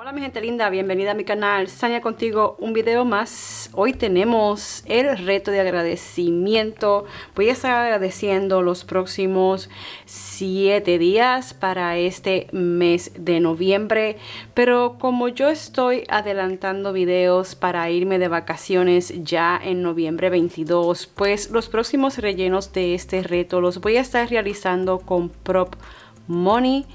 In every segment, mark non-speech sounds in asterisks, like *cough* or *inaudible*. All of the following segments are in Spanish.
Hola mi gente linda, bienvenida a mi canal Sania contigo, un video más Hoy tenemos el reto de agradecimiento Voy a estar agradeciendo los próximos 7 días para este mes de noviembre Pero como yo estoy adelantando videos para irme de vacaciones ya en noviembre 22 Pues los próximos rellenos de este reto los voy a estar realizando con Prop Money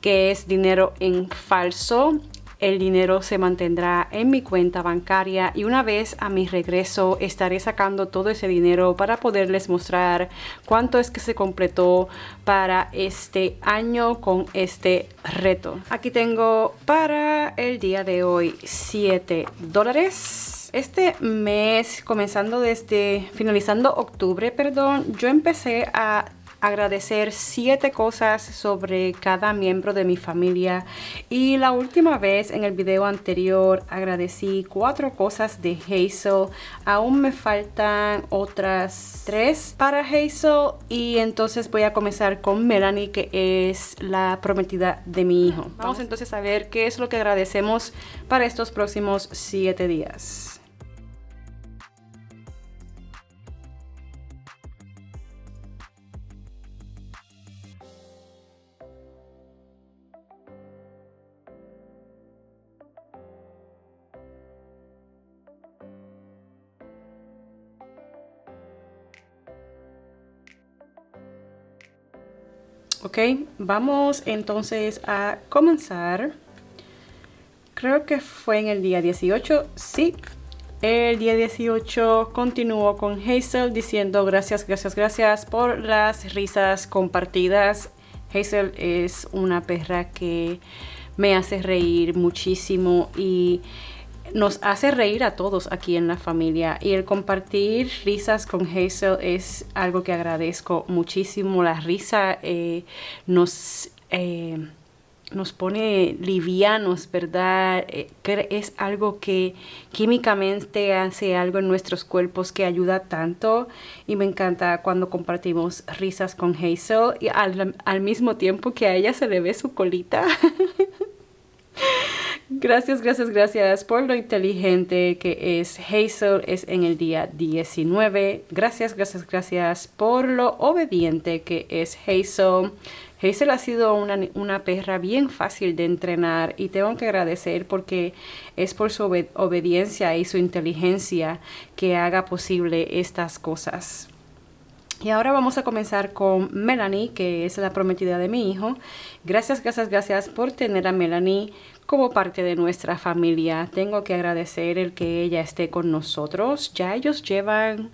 que es dinero en falso el dinero se mantendrá en mi cuenta bancaria y una vez a mi regreso estaré sacando todo ese dinero para poderles mostrar cuánto es que se completó para este año con este reto. Aquí tengo para el día de hoy 7 dólares. Este mes, comenzando desde, finalizando octubre, perdón, yo empecé a agradecer siete cosas sobre cada miembro de mi familia y la última vez en el video anterior agradecí cuatro cosas de Hazel aún me faltan otras tres para Hazel y entonces voy a comenzar con Melanie que es la prometida de mi hijo vamos entonces a ver qué es lo que agradecemos para estos próximos siete días ok vamos entonces a comenzar creo que fue en el día 18 sí el día 18 continuó con Hazel diciendo gracias, gracias, gracias por las risas compartidas. Hazel es una perra que me hace reír muchísimo y nos hace reír a todos aquí en la familia y el compartir risas con Hazel es algo que agradezco muchísimo. La risa eh, nos... Eh, nos pone livianos, ¿verdad? Eh, es algo que químicamente hace algo en nuestros cuerpos que ayuda tanto y me encanta cuando compartimos risas con Hazel y al, al mismo tiempo que a ella se le ve su colita. *laughs* Gracias, gracias, gracias por lo inteligente que es Hazel, es en el día 19. Gracias, gracias, gracias por lo obediente que es Hazel. Hazel ha sido una, una perra bien fácil de entrenar y tengo que agradecer porque es por su obediencia y su inteligencia que haga posible estas cosas. Y ahora vamos a comenzar con Melanie, que es la prometida de mi hijo. Gracias, gracias, gracias por tener a Melanie como parte de nuestra familia. Tengo que agradecer el que ella esté con nosotros. Ya ellos llevan,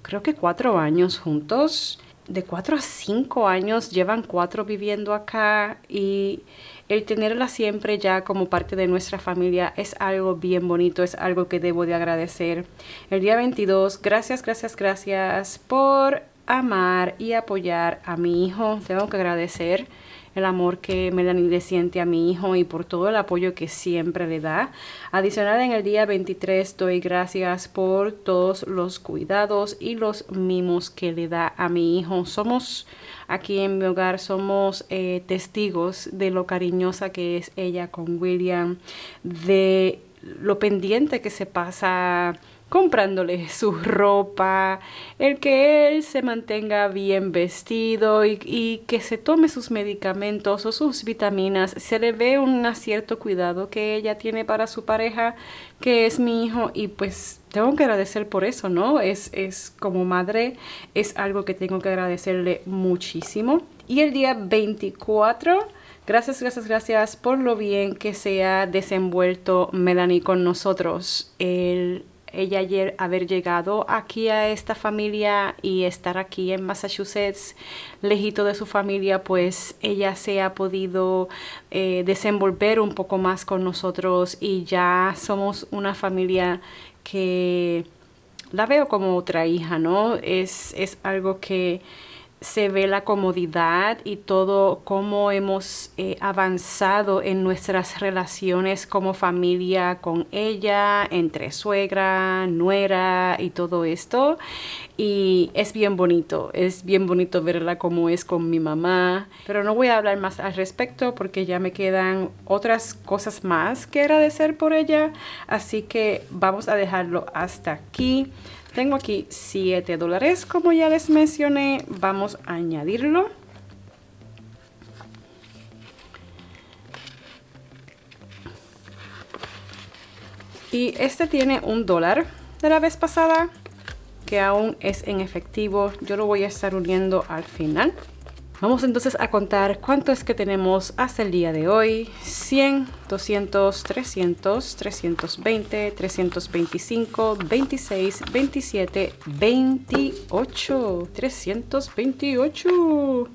creo que cuatro años juntos de cuatro a cinco años, llevan cuatro viviendo acá y el tenerla siempre ya como parte de nuestra familia es algo bien bonito, es algo que debo de agradecer. El día 22, gracias, gracias, gracias por amar y apoyar a mi hijo. Tengo que agradecer el amor que Melanie le siente a mi hijo y por todo el apoyo que siempre le da. Adicional en el día 23 doy gracias por todos los cuidados y los mimos que le da a mi hijo. Somos aquí en mi hogar, somos eh, testigos de lo cariñosa que es ella con William, de lo pendiente que se pasa comprándole su ropa, el que él se mantenga bien vestido y, que se tome sus medicamentos o sus vitaminas. Se le ve un cierto cuidado que ella tiene para su pareja, que es mi hijo, y pues tengo que agradecer por eso, ¿no? Es, es como madre, es algo que tengo que agradecerle muchísimo. Y el día 24... Gracias, gracias, gracias por lo bien que se ha desenvuelto Melanie con nosotros ella ayer haber llegado aquí a esta familia y estar aquí en Massachusetts, lejito de su familia, pues ella se ha podido eh, desenvolver un poco más con nosotros y ya somos una familia que la veo como otra hija, ¿no? Es, es algo que se ve la comodidad y todo cómo hemos eh, avanzado en nuestras relaciones como familia con ella, entre suegra, nuera y todo esto. Y es bien bonito, es bien bonito verla como es con mi mamá. Pero no voy a hablar más al respecto porque ya me quedan otras cosas más que agradecer por ella. Así que vamos a dejarlo hasta aquí. Tengo aquí 7 dólares, como ya les mencioné. Vamos a añadirlo. Y este tiene un dólar de la vez pasada, que aún es en efectivo. Yo lo voy a estar uniendo al final. Vamos entonces a contar cuánto es que tenemos hasta el día de hoy. 100, 200, 300, 320, 325, 26, 27, 28, 328.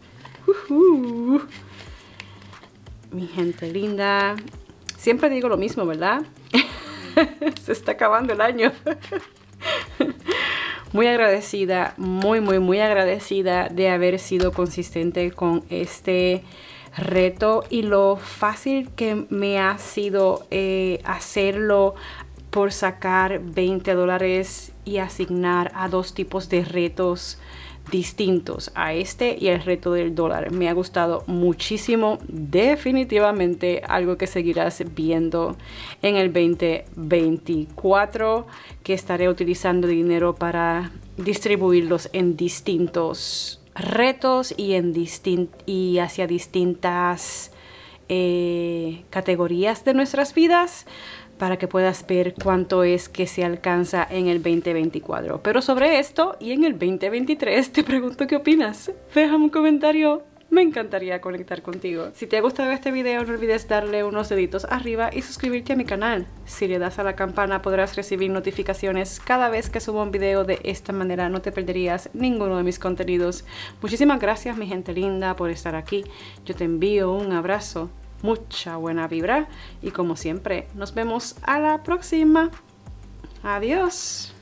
Mi gente linda. Siempre digo lo mismo, ¿verdad? *laughs* Se está acabando el año. *laughs* muy agradecida, muy, muy, muy agradecida de haber sido consistente con este reto y lo fácil que me ha sido eh, hacerlo por sacar 20 dólares y asignar a dos tipos de retos distintos a este y el reto del dólar. Me ha gustado muchísimo, definitivamente algo que seguirás viendo en el 2024, que estaré utilizando dinero para distribuirlos en distintos retos y, en y hacia distintas eh, categorías de nuestras vidas para que puedas ver cuánto es que se alcanza en el 2024. Pero sobre esto y en el 2023 te pregunto qué opinas. Déjame un comentario me encantaría conectar contigo. Si te ha gustado este video no olvides darle unos deditos arriba y suscribirte a mi canal. Si le das a la campana podrás recibir notificaciones cada vez que subo un video de esta manera no te perderías ninguno de mis contenidos. Muchísimas gracias mi gente linda por estar aquí. Yo te envío un abrazo mucha buena vibra y como siempre nos vemos a la próxima. Adiós.